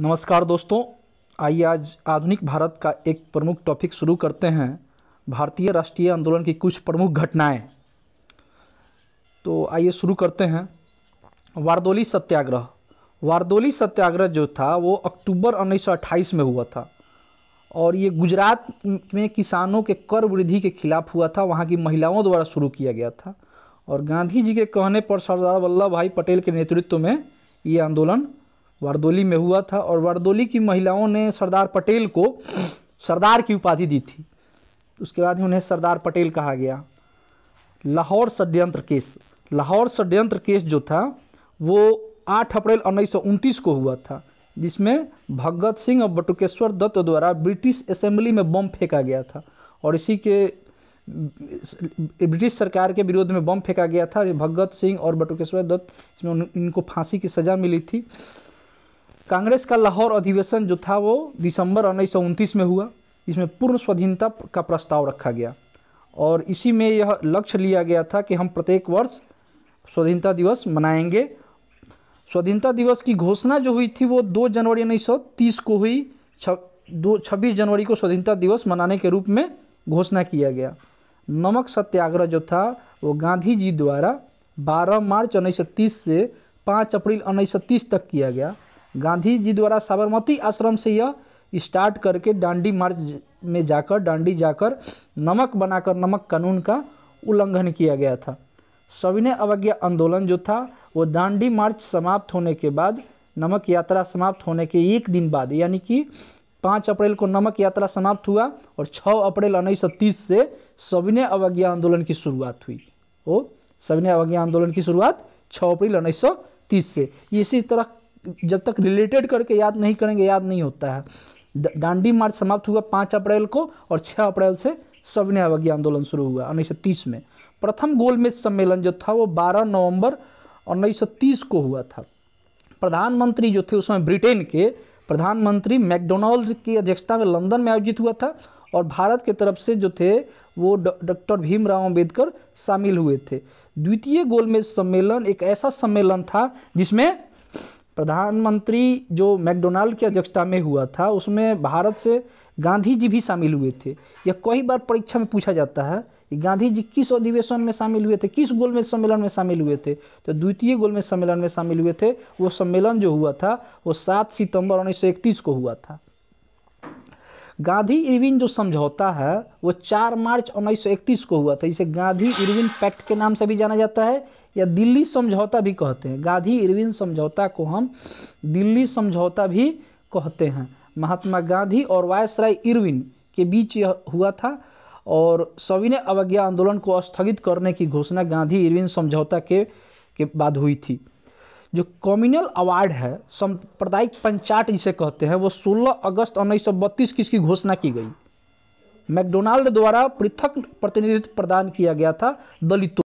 नमस्कार दोस्तों आइए आज आधुनिक भारत का एक प्रमुख टॉपिक शुरू करते हैं भारतीय राष्ट्रीय आंदोलन की कुछ प्रमुख घटनाएं तो आइए शुरू करते हैं वारदोली सत्याग्रह वारदोली सत्याग्रह जो था वो अक्टूबर 1928 में हुआ था और ये गुजरात में किसानों के कर वृद्धि के खिलाफ हुआ था वहाँ की महिलाओं द्वारा शुरू किया गया था और गांधी जी के कहने पर सरदार वल्लभ भाई पटेल के नेतृत्व में ये आंदोलन वारदोली में हुआ था और वारदोली की महिलाओं ने सरदार पटेल को सरदार की उपाधि दी थी उसके बाद ही उन्हें सरदार पटेल कहा गया लाहौर षड्यंत्र केस लाहौर षड्यंत्र केस जो था वो 8 अप्रैल उन्नीस को हुआ था जिसमें भगत सिंह और बटुकेश्वर दत्त द्वारा ब्रिटिश असेंबली में बम फेंका गया था और इसी के ब्रिटिश सरकार के विरोध में बम फेंका गया था भगत सिंह और बटुकेश्वर दत्त इसमें इनको फांसी की सज़ा मिली थी कांग्रेस का लाहौर अधिवेशन जो था वो दिसंबर उन्नीस में हुआ इसमें पूर्ण स्वाधीनता का प्रस्ताव रखा गया और इसी में यह लक्ष्य लिया गया था कि हम प्रत्येक वर्ष स्वाधीनता दिवस मनाएंगे स्वाधीनता दिवस की घोषणा जो हुई थी वो 2 जनवरी उन्नीस को हुई दो छब्बीस जनवरी को स्वाधीनता दिवस मनाने के रूप में घोषणा किया गया नमक सत्याग्रह जो था वो गांधी जी द्वारा 12 मार्च उन्नीस से 5 अप्रैल उन्नीस तक किया गया गांधी जी द्वारा साबरमती आश्रम से यह स्टार्ट करके डांडी मार्च में जाकर डांडी जाकर नमक बनाकर नमक कानून का उल्लंघन किया गया था सविनय अवज्ञा आंदोलन जो था वो दांडी मार्च समाप्त होने के बाद नमक यात्रा समाप्त होने के एक दिन बाद यानी कि पाँच अप्रैल को नमक यात्रा समाप्त हुआ और छः अप्रैल उन्नीस सौ तीस से सविनय अवज्ञा आंदोलन की शुरुआत हुई वो सविनय अवज्ञा आंदोलन की शुरुआत छः अप्रैल उन्नीस सौ तीस से इसी तरह जब तक रिलेटेड करके याद नहीं करेंगे याद नहीं होता है डांडी मार्च समाप्त हुआ पाँच अप्रैल को और छः अप्रैल से सविनय अवज्ञा आंदोलन शुरू हुआ उन्नीस सौ तीस में प्रथम गोलमेज सम्मेलन जो था वो बारह नवंबर उन्नीस सौ तीस को हुआ था प्रधानमंत्री जो थे उस समय ब्रिटेन के प्रधानमंत्री मैकडोनाल्ड की अध्यक्षता में लंदन में आयोजित हुआ था और भारत के तरफ से जो थे वो डॉक्टर भीमराव अम्बेडकर शामिल हुए थे द्वितीय गोलमेज सम्मेलन एक ऐसा सम्मेलन था जिसमें प्रधानमंत्री जो मैकडोनाल्ड की अध्यक्षता में हुआ था उसमें भारत से गांधी जी भी शामिल हुए थे यह कई बार परीक्षा में पूछा जाता है कि गांधी जी किस अधिवेशन में शामिल हुए थे किस गोलमेज सम्मेलन में शामिल हुए थे तो द्वितीय गोलमेज सम्मेलन में शामिल हुए थे वो सम्मेलन जो हुआ था वो सात सितंबर इकतीस को हुआ था गांधी इरविन जो समझौता है वो 4 मार्च 1931 को हुआ था इसे गांधी इरविन पैक्ट के नाम से भी जाना जाता है या दिल्ली समझौता भी कहते हैं गांधी इरविन समझौता को हम दिल्ली समझौता भी कहते हैं महात्मा गांधी और वायसराय इरविन के बीच यह हुआ था और सविनय अवज्ञा आंदोलन को स्थगित करने की घोषणा गांधी इरविन समझौता के के बाद हुई थी जो कॉम्युनल अवार्ड है सांप्रदायिक पंचायत जिसे कहते हैं वो 16 अगस्त उन्नीस सौ की इसकी घोषणा की गई मैकडोनाल्ड द्वारा पृथक प्रतिनिधित्व प्रदान किया गया था दलितों